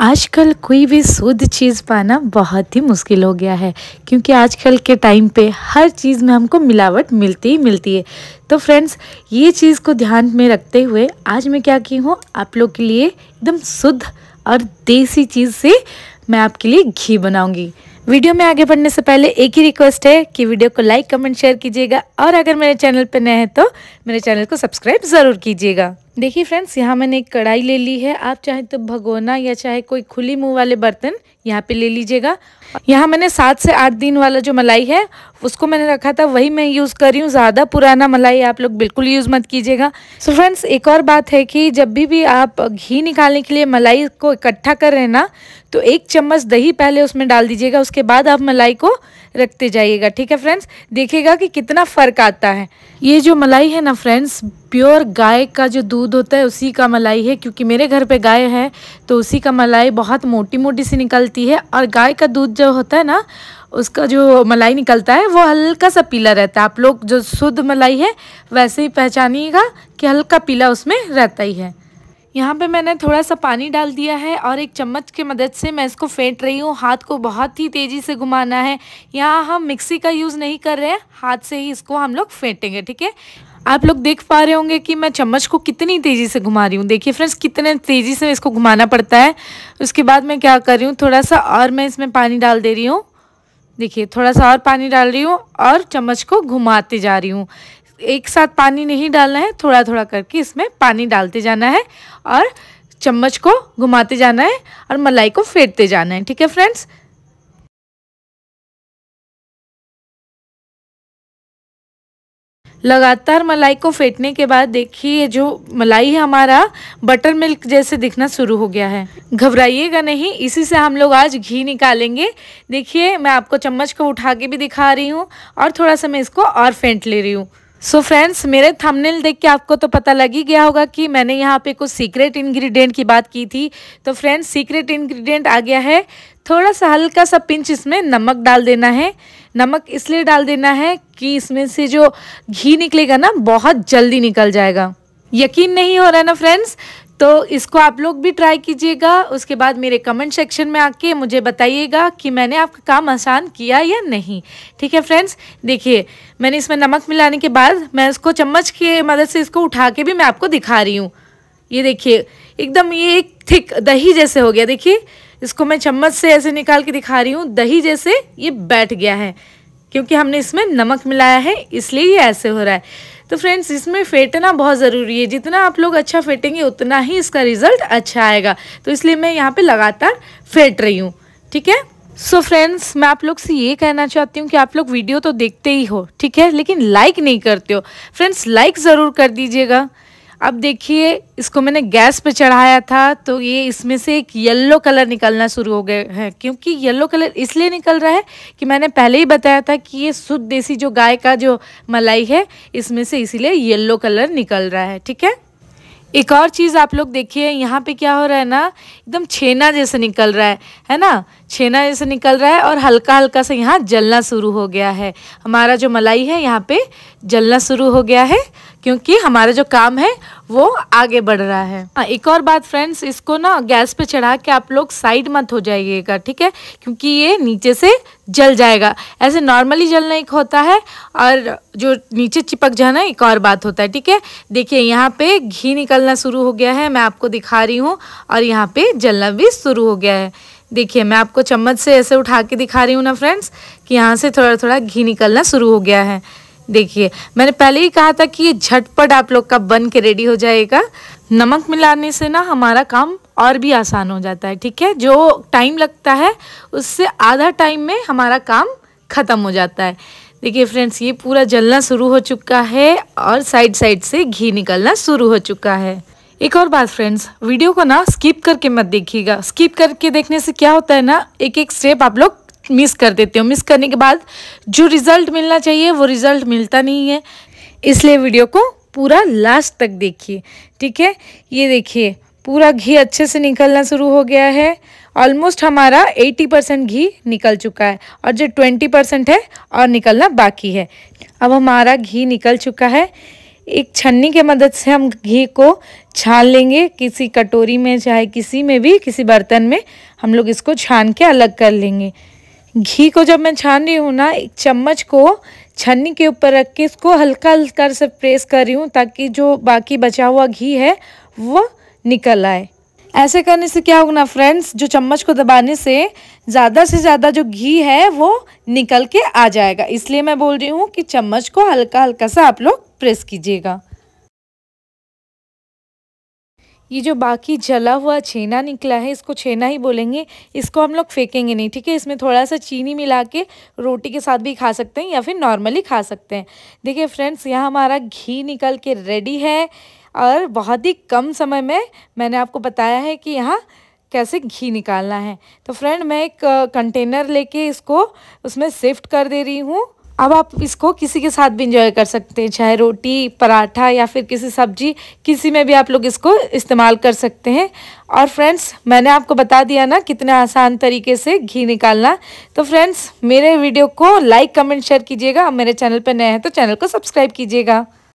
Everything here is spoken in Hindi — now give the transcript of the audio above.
आजकल कोई भी शुद्ध चीज़ पाना बहुत ही मुश्किल हो गया है क्योंकि आजकल के टाइम पे हर चीज़ में हमको मिलावट मिलती ही मिलती है तो फ्रेंड्स ये चीज़ को ध्यान में रखते हुए आज मैं क्या की हूँ आप लोग के लिए एकदम शुद्ध और देसी चीज़ से मैं आपके लिए घी बनाऊँगी वीडियो में आगे बढ़ने से पहले एक ही रिक्वेस्ट है कि वीडियो को लाइक कमेंट शेयर कीजिएगा और अगर मेरे चैनल पर नए हैं तो मेरे चैनल को सब्सक्राइब ज़रूर कीजिएगा देखिए फ्रेंड्स यहाँ मैंने एक कढ़ाई ले ली है आप चाहे तो भगोना या चाहे कोई खुली मुंह वाले बर्तन यहाँ पे ले लीजिएगा यहाँ मैंने सात से आठ दिन वाला जो मलाई है उसको मैंने रखा था वही मैं यूज़ कर रही हूँ ज़्यादा पुराना मलाई आप लोग बिल्कुल यूज़ मत कीजिएगा सो फ्रेंड्स एक और बात है कि जब भी भी आप घी निकालने के लिए मलाई को इकट्ठा कर रहे हैं ना तो एक चम्मच दही पहले उसमें डाल दीजिएगा उसके बाद आप मलाई को रखते जाइएगा ठीक है फ्रेंड्स देखिएगा कि कितना फ़र्क आता है ये जो मलाई है ना फ्रेंड्स प्योर गाय का जो दूध होता है उसी का मलाई है क्योंकि मेरे घर पे गाय है तो उसी का मलाई बहुत मोटी मोटी सी निकलती है और गाय का दूध जो होता है ना उसका जो मलाई निकलता है वो हल्का सा पीला रहता है आप लोग जो शुद्ध मलाई है वैसे ही पहचानिएगा कि हल्का पीला उसमें रहता ही है यहाँ पे मैंने थोड़ा सा पानी डाल दिया है और एक चम्मच के मदद से मैं इसको फेंट रही हूँ हाथ को बहुत ही तेज़ी से घुमाना है यहाँ हम मिक्सी का यूज़ नहीं कर रहे हैं हाथ से ही इसको हम लोग फेंटेंगे ठीक है आप लोग देख पा रहे होंगे कि मैं चम्मच को कितनी तेज़ी से घुमा रही हूँ देखिए फ्रेंड्स कितने तेज़ी से इसको घुमाना पड़ता है उसके बाद मैं क्या कर रही हूँ थोड़ा सा और मैं इसमें पानी डाल दे रही हूँ देखिए थोड़ा सा और पानी डाल रही हूँ और चम्मच को घुमाते जा रही हूँ एक साथ पानी नहीं डालना है थोड़ा थोड़ा करके इसमें पानी डालते जाना है और चम्मच को घुमाते जाना है और मलाई को फेंटते जाना है ठीक है फ्रेंड्स लगातार मलाई को फेंटने के बाद देखिए जो मलाई है हमारा बटर मिल्क जैसे दिखना शुरू हो गया है घबराइएगा नहीं इसी से हम लोग आज घी निकालेंगे देखिए मैं आपको चम्मच को उठा के भी दिखा रही हूँ और थोड़ा सा मैं इसको और फेंट ले रही हूँ सो so फ्रेंड्स मेरे थंबनेल देख के आपको तो पता लग ही गया होगा कि मैंने यहाँ पे कुछ सीक्रेट इंग्रेडिएंट की बात की थी तो फ्रेंड्स सीक्रेट इंग्रेडिएंट आ गया है थोड़ा सा हल्का सा पिंच इसमें नमक डाल देना है नमक इसलिए डाल देना है कि इसमें से जो घी निकलेगा ना बहुत जल्दी निकल जाएगा यकीन नहीं हो रहा ना फ्रेंड्स तो इसको आप लोग भी ट्राई कीजिएगा उसके बाद मेरे कमेंट सेक्शन में आके मुझे बताइएगा कि मैंने आपका काम आसान किया या नहीं ठीक है फ्रेंड्स देखिए मैंने इसमें नमक मिलाने के बाद मैं इसको चम्मच की मदद से इसको उठा के भी मैं आपको दिखा रही हूँ ये देखिए एकदम ये एक थिक दही जैसे हो गया देखिए इसको मैं चम्मच से ऐसे निकाल के दिखा रही हूँ दही जैसे ये बैठ गया है क्योंकि हमने इसमें नमक मिलाया है इसलिए ये ऐसे हो रहा है तो फ्रेंड्स इसमें फेंटना बहुत ज़रूरी है जितना आप लोग अच्छा फेंटेंगे उतना ही इसका रिज़ल्ट अच्छा आएगा तो इसलिए मैं यहाँ पर लगातार फेंट रही हूँ ठीक है सो so फ्रेंड्स मैं आप लोग से ये कहना चाहती हूँ कि आप लोग वीडियो तो देखते ही हो ठीक है लेकिन लाइक नहीं करते हो फ्रेंड्स लाइक ज़रूर कर दीजिएगा अब देखिए इसको मैंने गैस पे चढ़ाया था तो ये इसमें से एक येलो कलर निकलना शुरू हो गए हैं क्योंकि येलो कलर इसलिए निकल रहा है कि मैंने पहले ही बताया था कि ये शुद्ध देसी जो गाय का जो मलाई है इसमें से इसीलिए येलो कलर निकल रहा है ठीक है एक और चीज़ आप लोग देखिए यहाँ पे क्या हो रहा है ना एकदम छेना जैसे निकल रहा है है ना छेना जैसे निकल रहा है और हल्का हल्का से यहाँ जलना शुरू हो गया है हमारा जो मलाई है यहाँ पे जलना शुरू हो गया है क्योंकि हमारा जो काम है वो आगे बढ़ रहा है हाँ, एक और बात फ्रेंड्स इसको ना गैस पे चढ़ा के आप लोग साइड मत हो जाइएगा ठीक है क्योंकि ये नीचे से जल जाएगा ऐसे नॉर्मली जलना एक होता है और जो नीचे चिपक जाना एक और बात होता है ठीक है देखिए यहाँ पे घी निकलना शुरू हो गया है मैं आपको दिखा रही हूँ और यहाँ पे जलना भी शुरू हो गया है देखिए मैं आपको चम्मच से ऐसे उठा के दिखा रही हूँ ना फ्रेंड्स कि यहाँ से थोड़ा थोड़ा घी निकलना शुरू हो गया है देखिए मैंने पहले ही कहा था कि ये झटपट आप लोग का बन के रेडी हो जाएगा नमक मिलाने से ना हमारा काम और भी आसान हो जाता है ठीक है जो टाइम लगता है उससे आधा टाइम में हमारा काम ख़त्म हो जाता है देखिए फ्रेंड्स ये पूरा जलना शुरू हो चुका है और साइड साइड से घी निकलना शुरू हो चुका है एक और बात फ्रेंड्स वीडियो को ना स्किप करके मत देखिएगा स्किप करके देखने से क्या होता है ना एक एक स्टेप आप लोग मिस कर देते हो मिस करने के बाद जो रिज़ल्ट मिलना चाहिए वो रिज़ल्ट मिलता नहीं है इसलिए वीडियो को पूरा लास्ट तक देखिए ठीक है ये देखिए पूरा घी अच्छे से निकलना शुरू हो गया है ऑलमोस्ट हमारा 80 परसेंट घी निकल चुका है और जो 20 परसेंट है और निकलना बाकी है अब हमारा घी निकल चुका है एक छन्नी के मदद से हम घी को छान लेंगे किसी कटोरी में चाहे किसी में भी किसी बर्तन में हम लोग इसको छान के अलग कर लेंगे घी को जब मैं छान रही हूँ ना एक चम्मच को छन्नी के ऊपर रख के इसको हल्का हल्का से प्रेस कर रही हूँ ताकि जो बाकी बचा हुआ घी है वो निकल आए ऐसे करने से क्या होगा ना फ्रेंड्स जो चम्मच को दबाने से ज़्यादा से ज़्यादा जो घी है वो निकल के आ जाएगा इसलिए मैं बोल रही हूँ कि चम्मच को हल्का हल्का सा आप लोग प्रेस कीजिएगा ये जो बाकी जला हुआ छेना निकला है इसको छेना ही बोलेंगे इसको हम लोग फेंकेंगे नहीं ठीक है इसमें थोड़ा सा चीनी मिला के रोटी के साथ भी खा सकते हैं या फिर नॉर्मली खा सकते हैं देखिए फ्रेंड्स यहाँ हमारा घी निकल के रेडी है और बहुत ही कम समय में मैंने आपको बताया है कि यहाँ कैसे घी निकालना है तो फ्रेंड मैं एक कंटेनर लेके इसको उसमें शिफ्ट कर दे रही हूँ अब आप इसको किसी के साथ भी इंजॉय कर सकते हैं चाहे रोटी पराठा या फिर किसी सब्जी किसी में भी आप लोग इसको इस्तेमाल कर सकते हैं और फ्रेंड्स मैंने आपको बता दिया ना कितने आसान तरीके से घी निकालना तो फ्रेंड्स मेरे वीडियो को लाइक कमेंट शेयर कीजिएगा मेरे चैनल पर नए हैं तो चैनल को सब्सक्राइब कीजिएगा